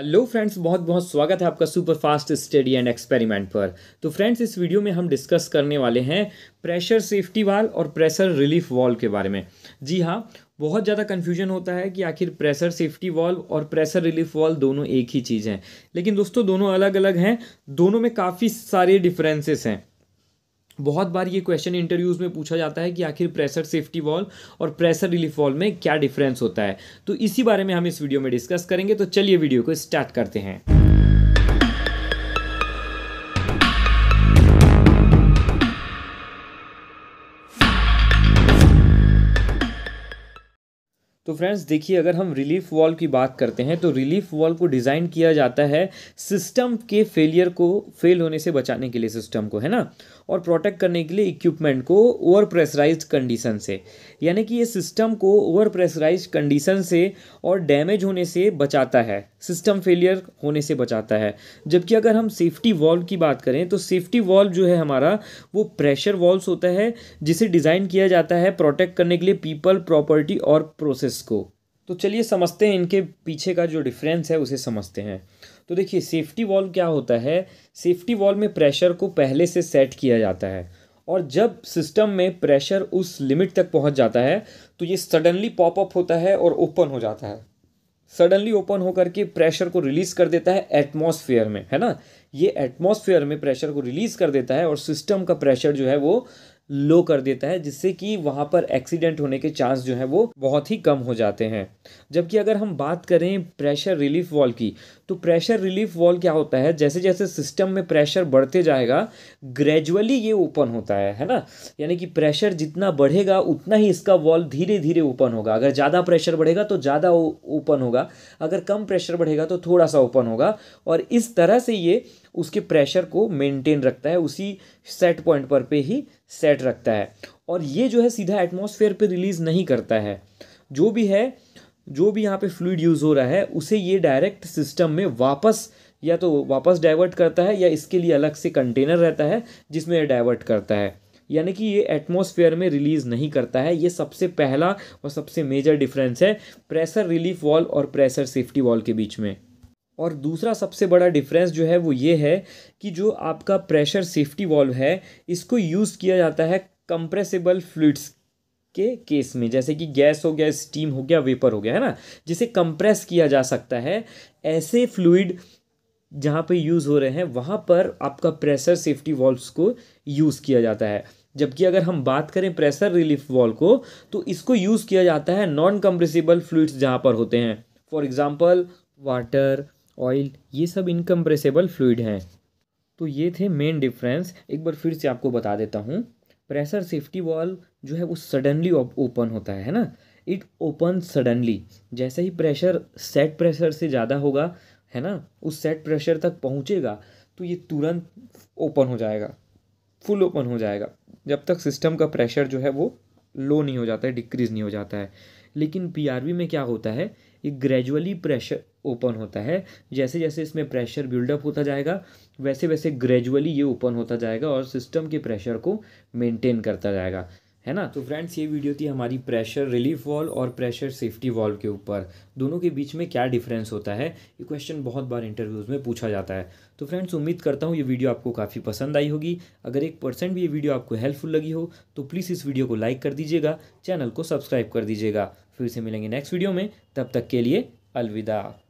hello friends बहुत बहुत स्वागत है आपका super fast study and experiment पर तो फ्रेंड्स इस वीडियो में हम डिस्कस करने वाले हैं प्रेशर सेफ्टी वाल और प्रेशर रिलीफ वॉल के बारे में जी हाँ बहुत ज़्यादा कन्फ्यूजन होता है कि आखिर प्रेशर सेफ्टी वॉल और प्रेशर रिलीफ वॉल दोनों एक ही चीज़ हैं लेकिन दोस्तों दोनों अलग अलग हैं दोनों में काफ़ी सारे डिफरेंसेस हैं बहुत बार ये क्वेश्चन इंटरव्यूज़ में पूछा जाता है कि आखिर प्रेशर सेफ्टी वॉल और प्रेशर रिलीफ वॉल में क्या डिफरेंस होता है तो इसी बारे में हम इस वीडियो में डिस्कस करेंगे तो चलिए वीडियो को स्टार्ट करते हैं तो फ्रेंड्स देखिए अगर हम रिलीफ वॉल की बात करते हैं तो रिलीफ वॉल को डिज़ाइन किया जाता है सिस्टम के फेलियर को फेल होने से बचाने के लिए सिस्टम को है ना और प्रोटेक्ट करने के लिए इक्विपमेंट को ओवर प्रेसराइज कंडीशन से यानी कि ये सिस्टम को ओवर प्रेसराइज कंडीशन से और डैमेज होने से बचाता है सिस्टम फेलियर होने से बचाता है जबकि अगर हम सेफ्टी वॉल्व की बात करें तो सेफ्टी वॉल्व जो है हमारा वो प्रेशर वॉल्व होता है जिसे डिज़ाइन किया जाता है प्रोटेक्ट करने के लिए पीपल प्रॉपर्टी और प्रोसेस को तो चलिए समझते हैं इनके पीछे का जो डिफरेंस है उसे समझते हैं तो देखिए सेफ्टी वॉल्व क्या होता है सेफ्टी वॉल्व में प्रेशर को पहले से सेट किया जाता है और जब सिस्टम में प्रेशर उस लिमिट तक पहुंच जाता है तो ये सडनली पॉपअप होता है और ओपन हो जाता है सडनली ओपन होकर के प्रेशर को रिलीज़ कर देता है एटमॉस्फेयर में है ना ये एटमॉस्फेयर में प्रेशर को रिलीज़ कर देता है और सिस्टम का प्रेशर जो है वो लो कर देता है जिससे कि वहाँ पर एक्सीडेंट होने के चांस जो है वो बहुत ही कम हो जाते हैं जबकि अगर हम बात करें प्रेशर रिलीफ वॉल की तो प्रेशर रिलीफ वॉल क्या होता है जैसे जैसे सिस्टम में प्रेशर बढ़ते जाएगा ग्रेजुअली ये ओपन होता है है ना यानी कि प्रेशर जितना बढ़ेगा उतना ही इसका वॉल धीरे धीरे ओपन होगा अगर ज़्यादा प्रेशर बढ़ेगा तो ज़्यादा ओपन होगा अगर कम प्रेशर बढ़ेगा तो थोड़ा सा ओपन होगा और इस तरह से ये उसके प्रेशर को मेंटेन रखता है उसी सेट पॉइंट पर पे ही सेट रखता है और ये जो है सीधा एटमॉस्फेयर पे रिलीज़ नहीं करता है जो भी है जो भी यहाँ पे फ्लूड यूज़ हो रहा है उसे ये डायरेक्ट सिस्टम में वापस या तो वापस डाइवर्ट करता है या इसके लिए अलग से कंटेनर रहता है जिसमें यह डाइवर्ट करता है यानी कि ये एटमॉस्फेयर में रिलीज़ नहीं करता है ये सबसे पहला और सबसे मेजर डिफरेंस है प्रेशर रिलीफ वॉल और प्रेशर सेफ्टी वॉल के बीच में और दूसरा सबसे बड़ा डिफरेंस जो है वो ये है कि जो आपका प्रेशर सेफ्टी वॉल्व है इसको यूज़ किया जाता है कंप्रेसिबल फ्लूड्स के केस में जैसे कि गैस हो गया स्टीम हो गया वेपर हो गया है ना जिसे कंप्रेस किया जा सकता है ऐसे फ्लूड जहाँ पे यूज़ हो रहे हैं वहाँ पर आपका प्रेशर सेफ्टी वॉल्व को यूज़ किया जाता है जबकि अगर हम बात करें प्रेशर रिलीफ वॉल को तो इसको यूज़ किया जाता है नॉन कंप्रेसिबल फ्लूड्स जहाँ पर होते हैं फॉर एग्ज़ाम्पल वाटर ऑयल ये सब इनकम्प्रेसेबल फ्लूड हैं तो ये थे मेन डिफरेंस एक बार फिर से आपको बता देता हूँ प्रेशर सेफ्टी वॉल जो है वो सडनली ओपन होता है है ना इट ओपन सडनली जैसे ही प्रेशर सेट प्रेशर से ज़्यादा होगा है ना उस सेट प्रेशर तक पहुँचेगा तो ये तुरंत ओपन हो जाएगा फुल ओपन हो जाएगा जब तक सिस्टम का प्रेशर जो है वो लो नहीं हो जाता है डिक्रीज़ नहीं हो जाता है लेकिन पीआरवी में क्या होता है ये ग्रेजुअली प्रेशर ओपन होता है जैसे जैसे इसमें प्रेशर बिल्डअप होता जाएगा वैसे वैसे ग्रेजुअली ये ओपन होता जाएगा और सिस्टम के प्रेशर को मेंटेन करता जाएगा है ना तो फ्रेंड्स ये वीडियो थी हमारी प्रेशर रिलीफ वॉल और प्रेशर सेफ्टी वॉल्व के ऊपर दोनों के बीच में क्या डिफरेंस होता है ये क्वेश्चन बहुत बार इंटरव्यूज़ में पूछा जाता है तो फ्रेंड्स उम्मीद करता हूँ ये वीडियो आपको काफ़ी पसंद आई होगी अगर एक परसेंट भी ये वीडियो आपको हेल्पफुल लगी हो तो प्लीज़ इस वीडियो को लाइक कर दीजिएगा चैनल को सब्सक्राइब कर दीजिएगा फिर से मिलेंगे नेक्स्ट वीडियो में तब तक के लिए अलविदा